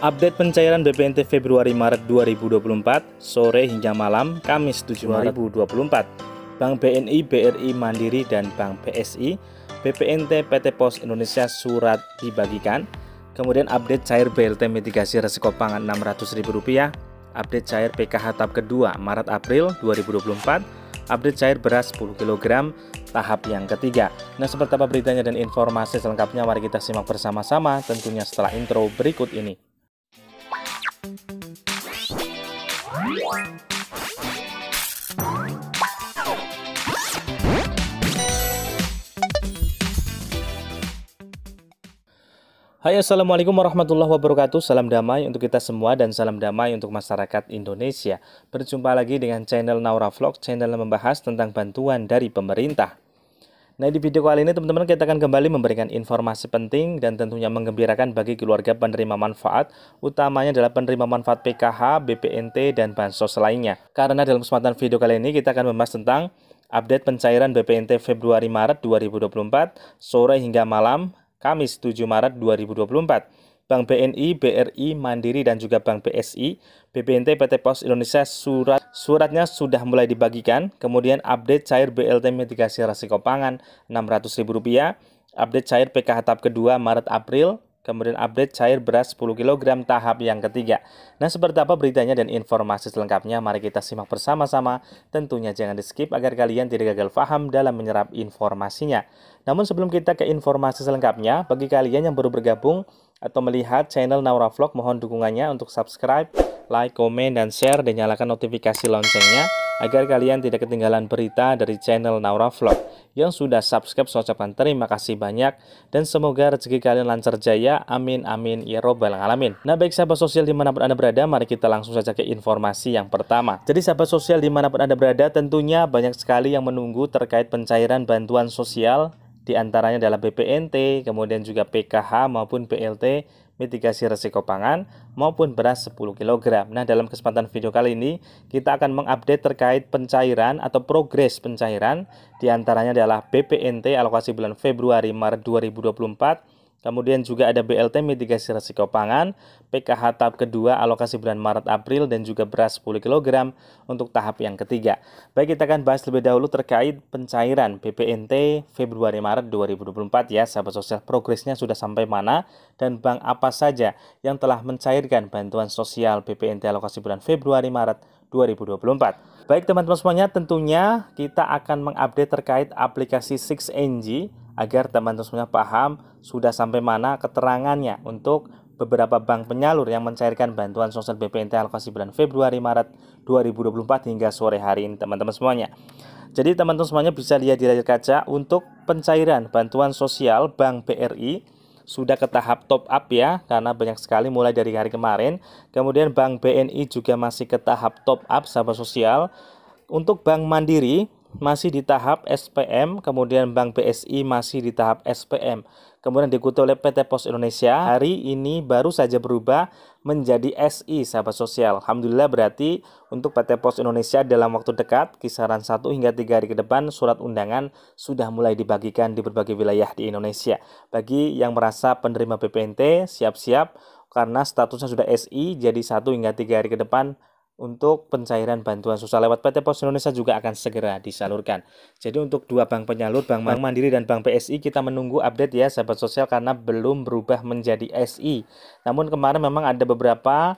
Update pencairan BPNT Februari Maret 2024 sore hingga malam Kamis 7 Maret 2024. Bank BNI, BRI Mandiri dan Bank PSI, BPNT PT Pos Indonesia surat dibagikan. Kemudian update cair BLT mitigasi resiko pangan Rp600.000, update cair PKH tahap kedua Maret April 2024, update cair beras 10 kg tahap yang ketiga. Nah, seperti apa beritanya dan informasi selengkapnya mari kita simak bersama-sama tentunya setelah intro berikut ini. Hai assalamualaikum warahmatullahi wabarakatuh Salam damai untuk kita semua dan salam damai untuk masyarakat Indonesia Berjumpa lagi dengan channel Naura Vlog Channel yang membahas tentang bantuan dari pemerintah Nah, di video kali ini teman-teman kita akan kembali memberikan informasi penting dan tentunya menggembirakan bagi keluarga penerima manfaat, utamanya adalah penerima manfaat PKH, BPNT, dan bansos lainnya. Karena dalam kesempatan video kali ini kita akan membahas tentang update pencairan BPNT Februari Maret 2024 sore hingga malam Kamis 7 Maret 2024 Bank BNI, BRI, Mandiri, dan juga Bank BSI, BBNT, PT Pos Indonesia surat suratnya sudah mulai dibagikan. Kemudian update cair BLT mitigasi resiko pangan Rp600.000, update cair PKH tahap kedua Maret April, kemudian update cair beras 10 kg tahap yang ketiga. Nah, seperti apa beritanya dan informasi selengkapnya mari kita simak bersama-sama. Tentunya jangan di-skip agar kalian tidak gagal paham dalam menyerap informasinya. Namun sebelum kita ke informasi selengkapnya, bagi kalian yang baru bergabung atau melihat channel Naura Vlog, mohon dukungannya untuk subscribe, like, komen, dan share, dan nyalakan notifikasi loncengnya agar kalian tidak ketinggalan berita dari channel Naura Vlog. Yang sudah subscribe, terima kasih banyak dan semoga rezeki kalian lancar jaya. Amin, amin, ya robbal alamin. Nah baik sahabat sosial dimanapun Anda berada, mari kita langsung saja ke informasi yang pertama. Jadi sahabat sosial dimanapun Anda berada, tentunya banyak sekali yang menunggu terkait pencairan bantuan sosial di antaranya adalah BPNT, kemudian juga PKH maupun BLT, mitigasi resiko pangan maupun beras 10 kg. Nah, dalam kesempatan video kali ini kita akan mengupdate terkait pencairan atau progres pencairan di antaranya adalah BPNT alokasi bulan Februari Maret 2024 Kemudian juga ada BLT mitigasi resiko pangan, PKH tahap kedua alokasi bulan Maret April dan juga beras 10 kg untuk tahap yang ketiga. Baik kita akan bahas lebih dahulu terkait pencairan BPNT Februari Maret 2024 ya sahabat sosial progresnya sudah sampai mana dan bank apa saja yang telah mencairkan bantuan sosial BPNT alokasi bulan Februari Maret 2024. Baik teman-teman semuanya tentunya kita akan mengupdate terkait aplikasi 6NG agar teman-teman semuanya paham sudah sampai mana keterangannya untuk beberapa bank penyalur yang mencairkan bantuan sosial BPNT alokasi bulan Februari Maret 2024 hingga sore hari ini teman-teman semuanya. Jadi teman-teman semuanya bisa lihat di layar kaca untuk pencairan bantuan sosial Bank BRI sudah ke tahap top up ya karena banyak sekali mulai dari hari kemarin. Kemudian Bank BNI juga masih ke tahap top up sahabat sosial. Untuk Bank Mandiri masih di tahap SPM, kemudian Bank BSI masih di tahap SPM. Kemudian diikuti oleh PT Pos Indonesia, hari ini baru saja berubah menjadi SI, sahabat sosial. Alhamdulillah berarti untuk PT Pos Indonesia dalam waktu dekat, kisaran 1 hingga 3 hari ke depan, surat undangan sudah mulai dibagikan di berbagai wilayah di Indonesia. Bagi yang merasa penerima BPNT, siap-siap karena statusnya sudah SI, jadi 1 hingga 3 hari ke depan untuk pencairan bantuan sosial lewat PT Pos Indonesia juga akan segera disalurkan. Jadi untuk dua bank penyalur, Bank, Mandiri dan Bank PSI kita menunggu update ya sahabat sosial karena belum berubah menjadi SI. Namun kemarin memang ada beberapa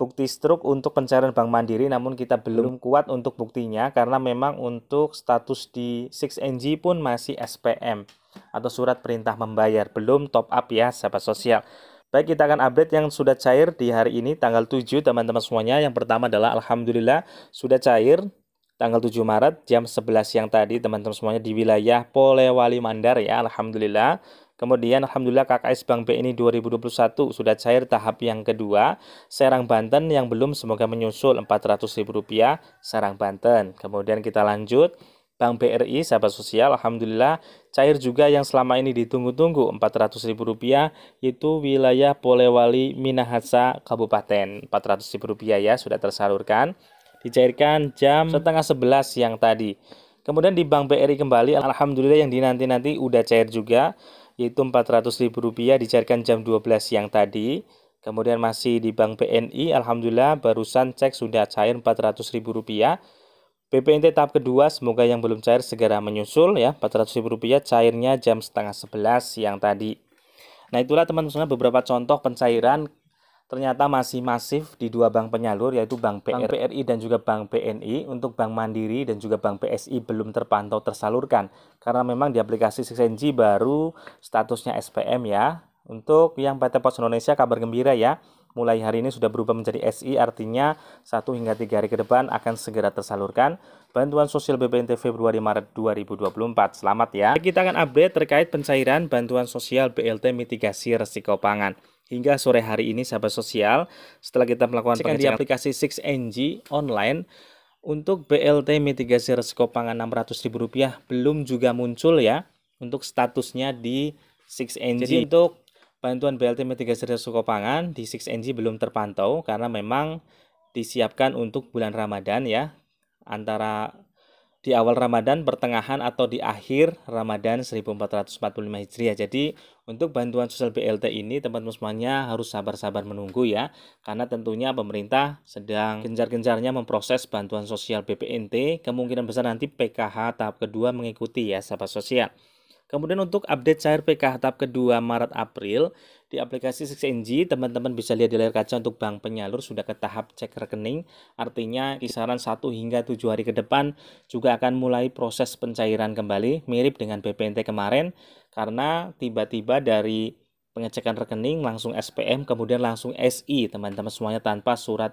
bukti struk untuk pencairan Bank Mandiri namun kita belum, belum kuat untuk buktinya karena memang untuk status di 6NG pun masih SPM atau surat perintah membayar, belum top up ya sahabat sosial. Baik, kita akan update yang sudah cair di hari ini tanggal 7 teman-teman semuanya. Yang pertama adalah alhamdulillah sudah cair tanggal 7 Maret jam 11 siang tadi teman-teman semuanya di wilayah Polewali Mandar ya alhamdulillah. Kemudian alhamdulillah KKS Bank B ini 2021 sudah cair tahap yang kedua. Serang Banten yang belum semoga menyusul ribu rupiah Serang Banten. Kemudian kita lanjut Bank BRI, sahabat sosial, Alhamdulillah, cair juga yang selama ini ditunggu-tunggu Rp400.000, yaitu wilayah Polewali, Minahasa, Kabupaten. Rp400.000 ya, sudah tersalurkan. Dicairkan jam setengah sebelas yang tadi. Kemudian di Bank BRI kembali, Alhamdulillah yang dinanti-nanti udah cair juga, yaitu Rp400.000 dicairkan jam 12 siang tadi. Kemudian masih di Bank BNI, Alhamdulillah barusan cek sudah cair Rp400.000 BPNT tahap kedua semoga yang belum cair segera menyusul ya Rp400.000 cairnya jam setengah 11 yang tadi. Nah itulah teman-teman beberapa contoh pencairan ternyata masih masif di dua bank penyalur yaitu Bank, PRI, Bank PRI dan juga Bank BNI untuk Bank Mandiri dan juga Bank PSI belum terpantau tersalurkan karena memang di aplikasi Sixenji baru statusnya SPM ya. Untuk yang PT Pos Indonesia kabar gembira ya mulai hari ini sudah berubah menjadi SI artinya 1 hingga 3 hari ke depan akan segera tersalurkan bantuan sosial BPNT Februari Maret 2024. Selamat ya. Kita akan update terkait pencairan bantuan sosial BLT mitigasi resiko pangan. Hingga sore hari ini sahabat sosial, setelah kita melakukan di aplikasi 6NG online untuk BLT mitigasi resiko pangan Rp600.000 belum juga muncul ya untuk statusnya di 6NG. Jadi untuk bantuan BLT mitigasi risiko pangan di 6NG belum terpantau karena memang disiapkan untuk bulan Ramadan ya. Antara di awal Ramadan, pertengahan atau di akhir Ramadan 1445 Hijriah. Jadi untuk bantuan sosial BLT ini teman-teman semuanya harus sabar-sabar menunggu ya. Karena tentunya pemerintah sedang gencar-gencarnya memproses bantuan sosial BPNT. Kemungkinan besar nanti PKH tahap kedua mengikuti ya sahabat sosial. Kemudian untuk update cair PKH tahap kedua Maret April di aplikasi 6NG teman-teman bisa lihat di layar kaca untuk bank penyalur sudah ke tahap cek rekening artinya kisaran 1 hingga 7 hari ke depan juga akan mulai proses pencairan kembali mirip dengan BPNT kemarin karena tiba-tiba dari pengecekan rekening langsung SPM kemudian langsung SI teman-teman semuanya tanpa surat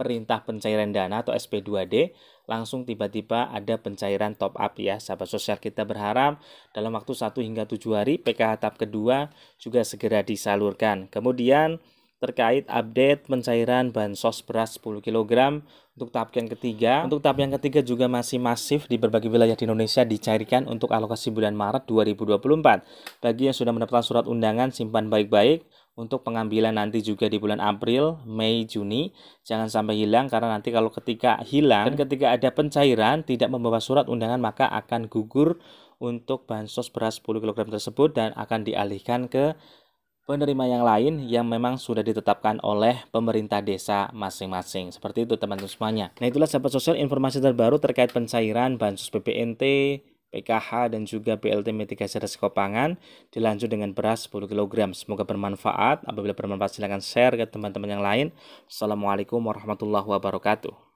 perintah pencairan dana atau SP2D langsung tiba-tiba ada pencairan top up ya. Sahabat sosial kita berharap dalam waktu 1 hingga 7 hari PKH tahap kedua juga segera disalurkan. Kemudian terkait update pencairan bansos beras 10 kg untuk tahap yang ketiga. Untuk tahap yang ketiga juga masih masif di berbagai wilayah di Indonesia dicairkan untuk alokasi bulan Maret 2024. Bagi yang sudah mendapatkan surat undangan simpan baik-baik untuk pengambilan nanti juga di bulan April, Mei, Juni. Jangan sampai hilang karena nanti kalau ketika hilang dan ketika ada pencairan tidak membawa surat undangan maka akan gugur untuk bansos beras 10 kg tersebut dan akan dialihkan ke penerima yang lain yang memang sudah ditetapkan oleh pemerintah desa masing-masing. Seperti itu teman-teman semuanya. Nah itulah sahabat sosial informasi terbaru terkait pencairan Bansos BPNT, PKH dan juga BLT mitigasi resiko pangan dilanjut dengan beras 10 kg. Semoga bermanfaat. Apabila bermanfaat silakan share ke teman-teman yang lain. Assalamualaikum warahmatullahi wabarakatuh.